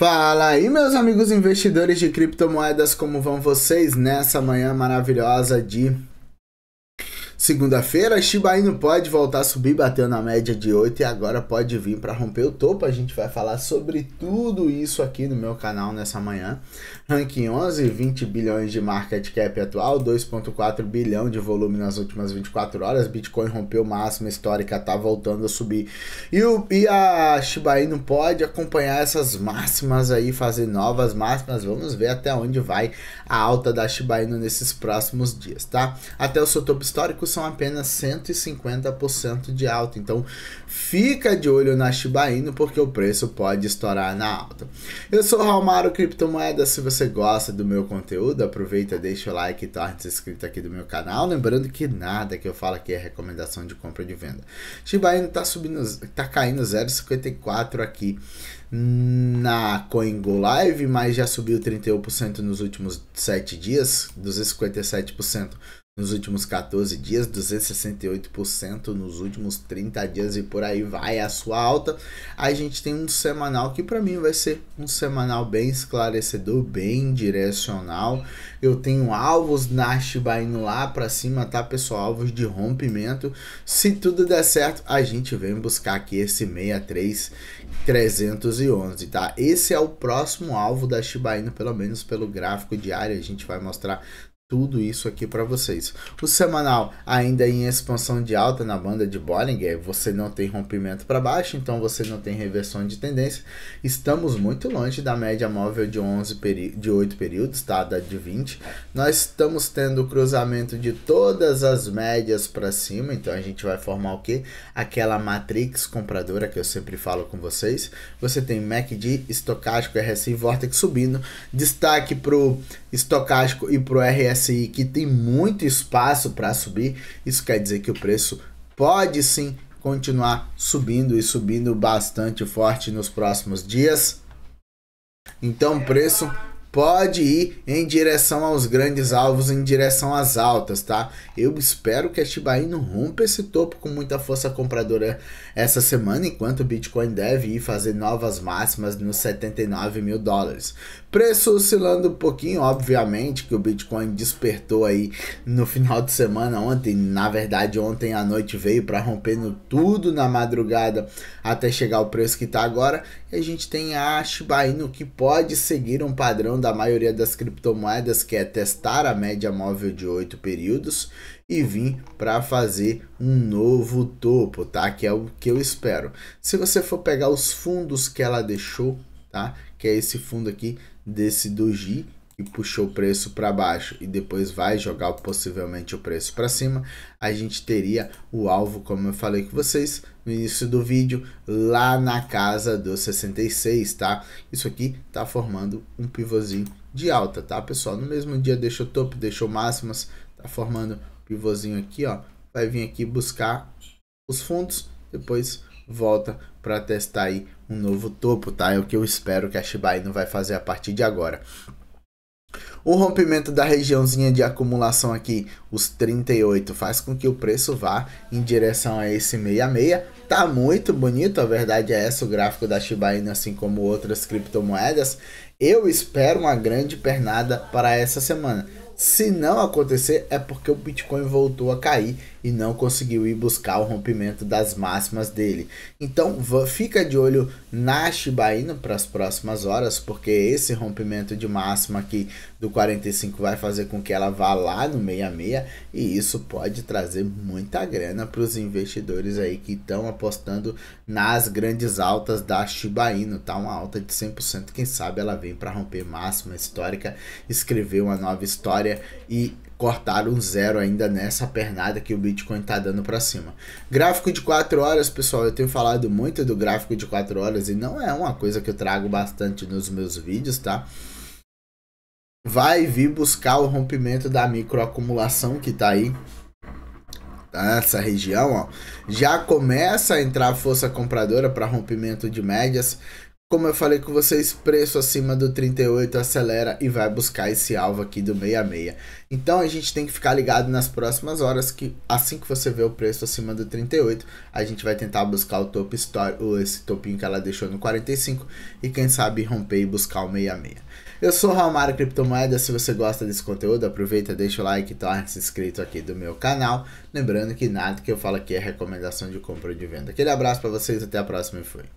Fala aí, meus amigos investidores de criptomoedas, como vão vocês nessa manhã maravilhosa de Segunda-feira, Shiba Inu pode voltar a subir, bateu na média de 8 e agora pode vir para romper o topo. A gente vai falar sobre tudo isso aqui no meu canal nessa manhã. Ranking 11, 20 bilhões de market cap atual, 2.4 bilhão de volume nas últimas 24 horas. Bitcoin rompeu máxima histórica, tá voltando a subir. E, o, e a Shiba Inu pode acompanhar essas máximas aí, fazer novas máximas. Vamos ver até onde vai a alta da Shiba Inu nesses próximos dias, tá? Até o seu topo histórico são apenas 150% de alta. Então fica de olho na Shiba Inu porque o preço pode estourar na alta. Eu sou o Romaro Criptomoeda. Se você gosta do meu conteúdo, aproveita, deixa o like e torne-se inscrito aqui do meu canal. Lembrando que nada que eu falo aqui é recomendação de compra e de venda. Shiba Inu está subindo, tá caindo 0,54 aqui na CoinGo Live, mas já subiu 31% nos últimos 7 dias, 257% nos últimos 14 dias, 268% nos últimos 30 dias e por aí vai a sua alta. A gente tem um semanal que para mim vai ser um semanal bem esclarecedor, bem direcional. Eu tenho alvos na Shiba Inu lá para cima, tá, pessoal? Alvos de rompimento. Se tudo der certo, a gente vem buscar aqui esse 63311, tá? Esse é o próximo alvo da Shiba Inu, pelo menos pelo gráfico diário, a gente vai mostrar tudo isso aqui para vocês. O semanal ainda é em expansão de alta na banda de Bollinger, você não tem rompimento para baixo, então você não tem reversão de tendência. Estamos muito longe da média móvel de 11 de 8 períodos, tá? Da de 20. Nós estamos tendo o cruzamento de todas as médias para cima, então a gente vai formar o que? Aquela matrix compradora que eu sempre falo com vocês. Você tem MACD, estocástico, RSI, Vortex subindo. Destaque pro estocástico e para o RSI que tem muito espaço para subir, isso quer dizer que o preço pode sim continuar subindo e subindo bastante forte nos próximos dias. Então, preço pode ir em direção aos grandes alvos, em direção às altas, tá? Eu espero que a Shiba Inu rompa esse topo com muita força compradora essa semana, enquanto o Bitcoin deve ir fazer novas máximas nos 79 mil dólares. Preço oscilando um pouquinho, obviamente, que o Bitcoin despertou aí no final de semana ontem, na verdade ontem à noite veio para rompendo tudo na madrugada até chegar o preço que está agora, e a gente tem a Shiba Inu que pode seguir um padrão da maioria das criptomoedas, que é testar a média móvel de 8 períodos e vir para fazer um novo topo, tá? Que é o que eu espero. Se você for pegar os fundos que ela deixou, tá? Que é esse fundo aqui desse doji e puxou o preço para baixo e depois vai jogar possivelmente o preço para cima, a gente teria o alvo, como eu falei com vocês no início do vídeo, lá na casa dos 66, tá? Isso aqui tá formando um pivôzinho de alta, tá, pessoal? No mesmo dia deixou topo, deixou máximas, tá formando um pivôzinho aqui, ó. Vai vir aqui buscar os fundos, depois volta para testar aí um novo topo, tá? É o que eu espero que a Shiba Inu vai fazer a partir de agora. O rompimento da regiãozinha de acumulação aqui, os 38, faz com que o preço vá em direção a esse 66. Tá muito bonito, a verdade é essa, o gráfico da Shiba Inu, assim como outras criptomoedas. Eu espero uma grande pernada para essa semana. Se não acontecer, é porque o Bitcoin voltou a cair e não conseguiu ir buscar o rompimento das máximas dele. Então fica de olho na Shiba Inu para as próximas horas, porque esse rompimento de máxima aqui do 45 vai fazer com que ela vá lá no 66 e isso pode trazer muita grana para os investidores aí que estão apostando nas grandes altas da Shiba Inu, tá? Uma alta de 100%, quem sabe ela vem para romper máxima histórica, escrever uma nova história e cortaram zero ainda nessa pernada que o Bitcoin está dando para cima. Gráfico de 4 horas, pessoal, eu tenho falado muito do gráfico de 4 horas e não é uma coisa que eu trago bastante nos meus vídeos, tá? Vai vir buscar o rompimento da microacumulação que está aí nessa tá? região, ó, já começa a entrar força compradora para rompimento de médias. Como eu falei com vocês, preço acima do 38 acelera e vai buscar esse alvo aqui do 66. Então a gente tem que ficar ligado nas próximas horas que assim que você vê o preço acima do 38, a gente vai tentar buscar o topo histórico, esse topinho que ela deixou no 45 e quem sabe romper e buscar o 66. Eu sou o Raulmar Criptomoeda, se você gosta desse conteúdo, aproveita, deixa o like e torne-se inscrito aqui do meu canal. Lembrando que nada que eu falo aqui é recomendação de compra ou de venda. Aquele abraço para vocês, até a próxima e fui.